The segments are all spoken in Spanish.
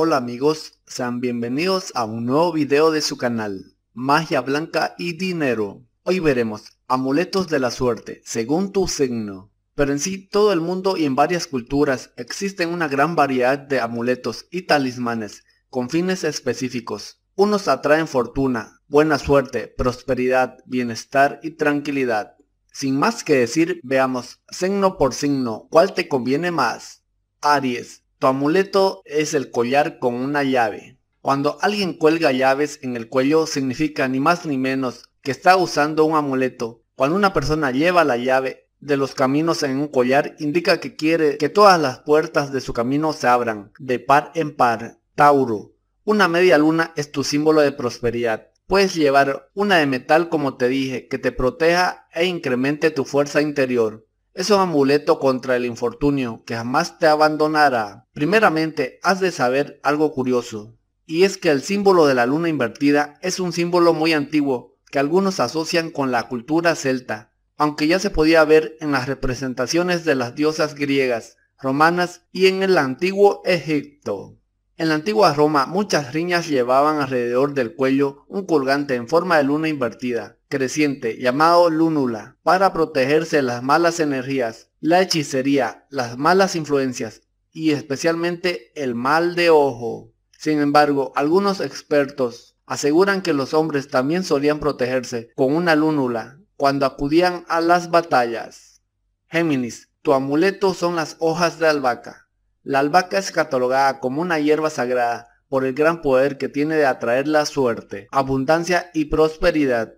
Hola amigos, sean bienvenidos a un nuevo video de su canal, Magia Blanca y Dinero. Hoy veremos amuletos de la suerte, según tu signo. Pero en sí, todo el mundo y en varias culturas existen una gran variedad de amuletos y talismanes con fines específicos. Unos atraen fortuna, buena suerte, prosperidad, bienestar y tranquilidad. Sin más que decir, veamos signo por signo cuál te conviene más. Aries, tu amuleto es el collar con una llave. Cuando alguien cuelga llaves en el cuello significa ni más ni menos que está usando un amuleto. Cuando una persona lleva la llave de los caminos en un collar indica que quiere que todas las puertas de su camino se abran de par en par. Tauro, una media luna es tu símbolo de prosperidad. Puedes llevar una de metal como te dije, que te proteja e incremente tu fuerza interior. Es un amuleto contra el infortunio que jamás te abandonará. Primeramente, has de saber algo curioso, y es que el símbolo de la luna invertida es un símbolo muy antiguo que algunos asocian con la cultura celta, aunque ya se podía ver en las representaciones de las diosas griegas, romanas y en el antiguo Egipto. En la antigua Roma muchas riñas llevaban alrededor del cuello un colgante en forma de luna invertida, creciente llamado lúnula para protegerse de las malas energías, la hechicería, las malas influencias y especialmente el mal de ojo. Sin embargo, algunos expertos aseguran que los hombres también solían protegerse con una lúnula cuando acudían a las batallas. Géminis, tu amuleto son las hojas de albahaca. La albahaca es catalogada como una hierba sagrada por el gran poder que tiene de atraer la suerte, abundancia y prosperidad.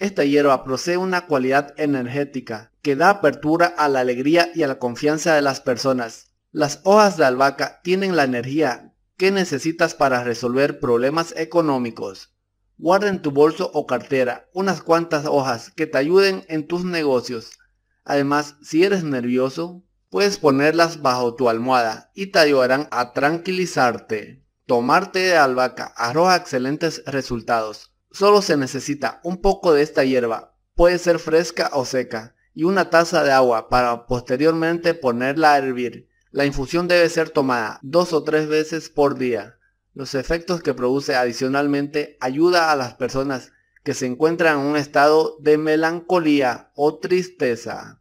Esta hierba posee una cualidad energética que da apertura a la alegría y a la confianza de las personas. Las hojas de albahaca tienen la energía que necesitas para resolver problemas económicos. Guarda en tu bolso o cartera unas cuantas hojas que te ayuden en tus negocios. Además, si eres nervioso, puedes ponerlas bajo tu almohada y te ayudarán a tranquilizarte. Tomarte de albahaca arroja excelentes resultados. Solo se necesita un poco de esta hierba, puede ser fresca o seca, y una taza de agua para posteriormente ponerla a hervir. La infusión debe ser tomada dos o tres veces por día. Los efectos que produce adicionalmente ayuda a las personas que se encuentran en un estado de melancolía o tristeza.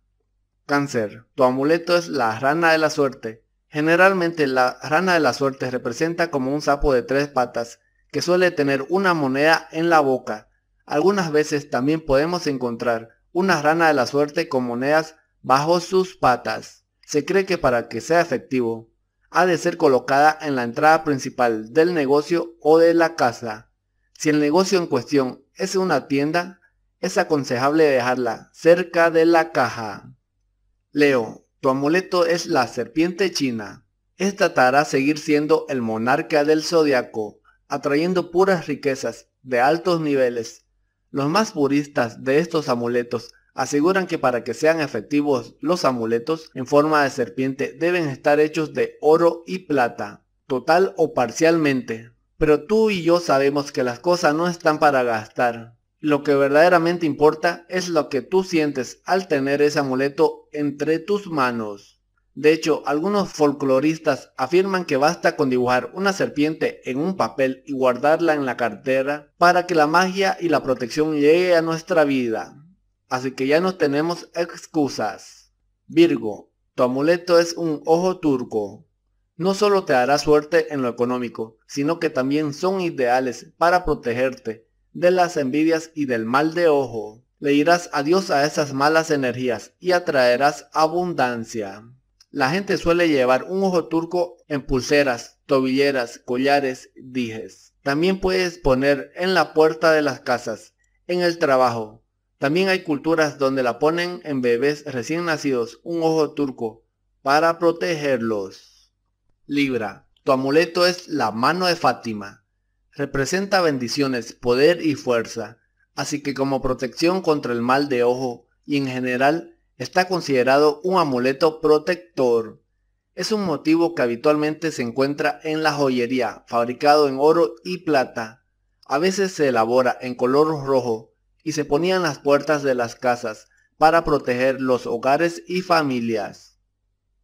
Cáncer. Tu amuleto es la rana de la suerte. Generalmente la rana de la suerte representa como un sapo de tres patas que suele tener una moneda en la boca. Algunas veces también podemos encontrar una rana de la suerte con monedas bajo sus patas. Se cree que para que sea efectivo, ha de ser colocada en la entrada principal del negocio o de la casa. Si el negocio en cuestión es una tienda, es aconsejable dejarla cerca de la caja. Leo, tu amuleto es la serpiente china. Esta te hará seguir siendo el monarca del zodiaco atrayendo puras riquezas de altos niveles. Los más puristas de estos amuletos aseguran que para que sean efectivos los amuletos en forma de serpiente deben estar hechos de oro y plata, total o parcialmente. Pero tú y yo sabemos que las cosas no están para gastar. Lo que verdaderamente importa es lo que tú sientes al tener ese amuleto entre tus manos. De hecho, algunos folcloristas afirman que basta con dibujar una serpiente en un papel y guardarla en la cartera para que la magia y la protección llegue a nuestra vida. Así que ya no tenemos excusas. Virgo, tu amuleto es un ojo turco. No solo te dará suerte en lo económico, sino que también son ideales para protegerte de las envidias y del mal de ojo. Le dirás adiós a esas malas energías y atraerás abundancia. La gente suele llevar un ojo turco en pulseras, tobilleras, collares, dijes. También puedes poner en la puerta de las casas, en el trabajo. También hay culturas donde la ponen en bebés recién nacidos, un ojo turco, para protegerlos. Libra, tu amuleto es la mano de Fátima. Representa bendiciones, poder y fuerza, así que como protección contra el mal de ojo y en general Está considerado un amuleto protector. Es un motivo que habitualmente se encuentra en la joyería, fabricado en oro y plata. A veces se elabora en color rojo y se ponía en las puertas de las casas para proteger los hogares y familias.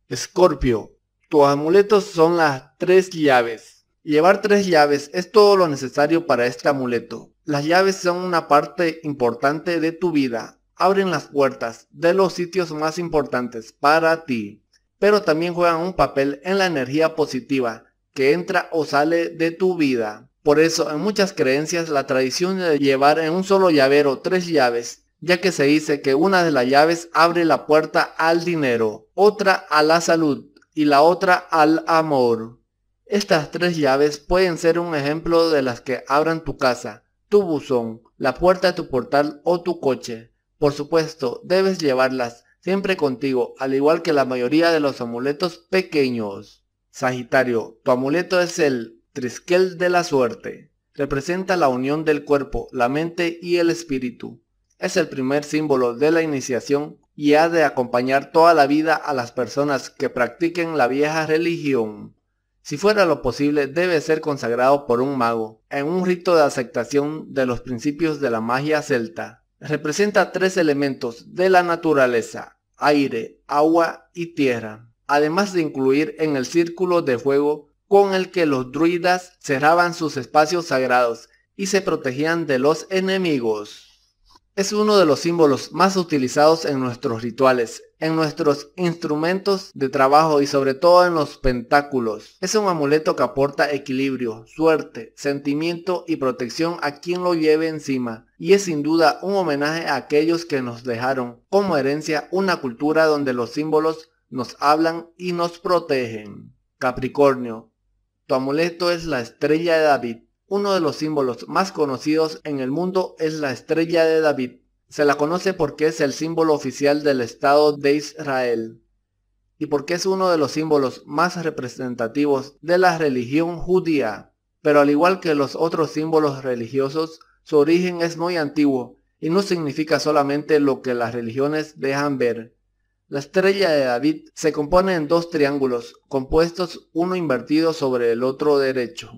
Escorpio, tus amuletos son las tres llaves. Llevar tres llaves es todo lo necesario para este amuleto. Las llaves son una parte importante de tu vida abren las puertas de los sitios más importantes para ti, pero también juegan un papel en la energía positiva que entra o sale de tu vida. Por eso en muchas creencias la tradición de llevar en un solo llavero tres llaves, ya que se dice que una de las llaves abre la puerta al dinero, otra a la salud y la otra al amor. Estas tres llaves pueden ser un ejemplo de las que abran tu casa, tu buzón, la puerta de tu portal o tu coche. Por supuesto, debes llevarlas siempre contigo, al igual que la mayoría de los amuletos pequeños. Sagitario, tu amuleto es el trisquel de la suerte. Representa la unión del cuerpo, la mente y el espíritu. Es el primer símbolo de la iniciación y ha de acompañar toda la vida a las personas que practiquen la vieja religión. Si fuera lo posible, debe ser consagrado por un mago, en un rito de aceptación de los principios de la magia celta representa tres elementos de la naturaleza, aire, agua y tierra, además de incluir en el círculo de fuego con el que los druidas cerraban sus espacios sagrados y se protegían de los enemigos. Es uno de los símbolos más utilizados en nuestros rituales, en nuestros instrumentos de trabajo y sobre todo en los pentáculos. Es un amuleto que aporta equilibrio, suerte, sentimiento y protección a quien lo lleve encima. Y es sin duda un homenaje a aquellos que nos dejaron como herencia una cultura donde los símbolos nos hablan y nos protegen. Capricornio, tu amuleto es la estrella de David. Uno de los símbolos más conocidos en el mundo es la estrella de David. Se la conoce porque es el símbolo oficial del Estado de Israel y porque es uno de los símbolos más representativos de la religión judía. Pero al igual que los otros símbolos religiosos, su origen es muy antiguo y no significa solamente lo que las religiones dejan ver. La estrella de David se compone en dos triángulos, compuestos uno invertido sobre el otro derecho.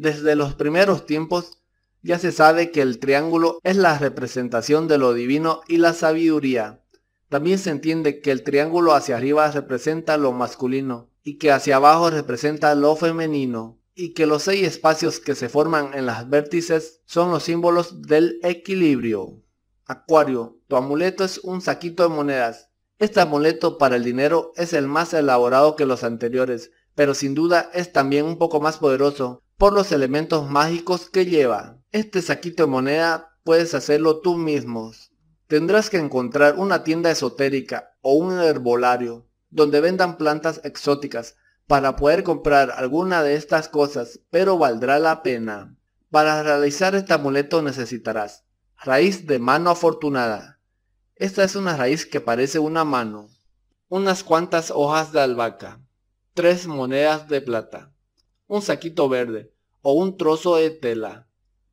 Desde los primeros tiempos ya se sabe que el triángulo es la representación de lo divino y la sabiduría. También se entiende que el triángulo hacia arriba representa lo masculino y que hacia abajo representa lo femenino y que los seis espacios que se forman en las vértices son los símbolos del equilibrio. Acuario, tu amuleto es un saquito de monedas. Este amuleto para el dinero es el más elaborado que los anteriores, pero sin duda es también un poco más poderoso, por los elementos mágicos que lleva. Este saquito de moneda puedes hacerlo tú mismo. Tendrás que encontrar una tienda esotérica o un herbolario donde vendan plantas exóticas para poder comprar alguna de estas cosas, pero valdrá la pena. Para realizar este amuleto necesitarás raíz de mano afortunada. Esta es una raíz que parece una mano, unas cuantas hojas de albahaca, tres monedas de plata, un saquito verde o un trozo de tela.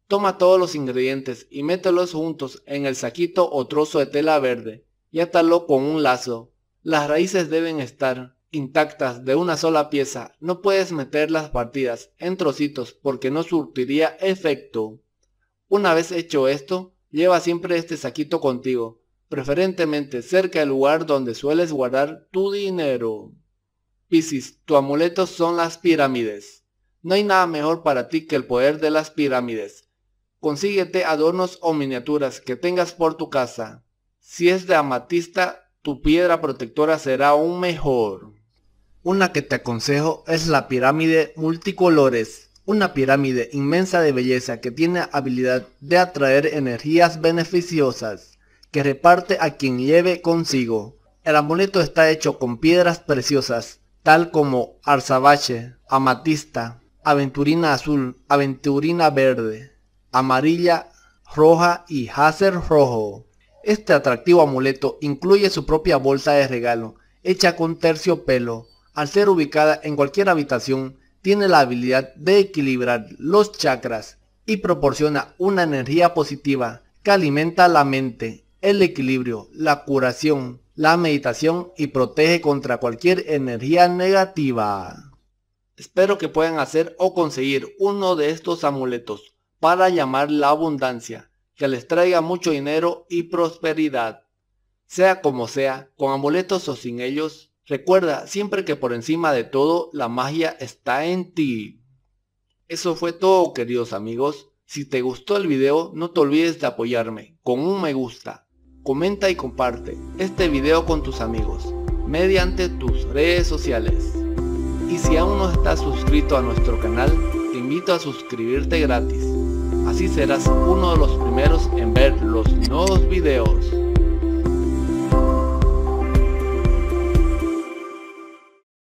Toma todos los ingredientes y mételos juntos en el saquito o trozo de tela verde y átalo con un lazo. Las raíces deben estar intactas de una sola pieza. No puedes meterlas partidas en trocitos porque no surtiría efecto. Una vez hecho esto, lleva siempre este saquito contigo, preferentemente cerca del lugar donde sueles guardar tu dinero. Piscis, tu amuleto son las pirámides. No hay nada mejor para ti que el poder de las pirámides. Consíguete adornos o miniaturas que tengas por tu casa. Si es de amatista, tu piedra protectora será aún mejor. Una que te aconsejo es la pirámide multicolores. Una pirámide inmensa de belleza que tiene habilidad de atraer energías beneficiosas que reparte a quien lleve consigo. El amuleto está hecho con piedras preciosas, tal como arzabache, amatista, aventurina azul, aventurina verde, amarilla, roja y hazer rojo. Este atractivo amuleto incluye su propia bolsa de regalo, hecha con terciopelo. Al ser ubicada en cualquier habitación, tiene la habilidad de equilibrar los chakras y proporciona una energía positiva que alimenta la mente, el equilibrio, la curación, la meditación y protege contra cualquier energía negativa. Espero que puedan hacer o conseguir uno de estos amuletos para llamar la abundancia, que les traiga mucho dinero y prosperidad. Sea como sea, con amuletos o sin ellos, recuerda siempre que por encima de todo la magia está en ti. Eso fue todo queridos amigos. Si te gustó el video no te olvides de apoyarme con un me gusta. Comenta y comparte este video con tus amigos mediante tus redes sociales. Y si aún no estás suscrito a nuestro canal, te invito a suscribirte gratis. Así serás uno de los primeros en ver los nuevos videos.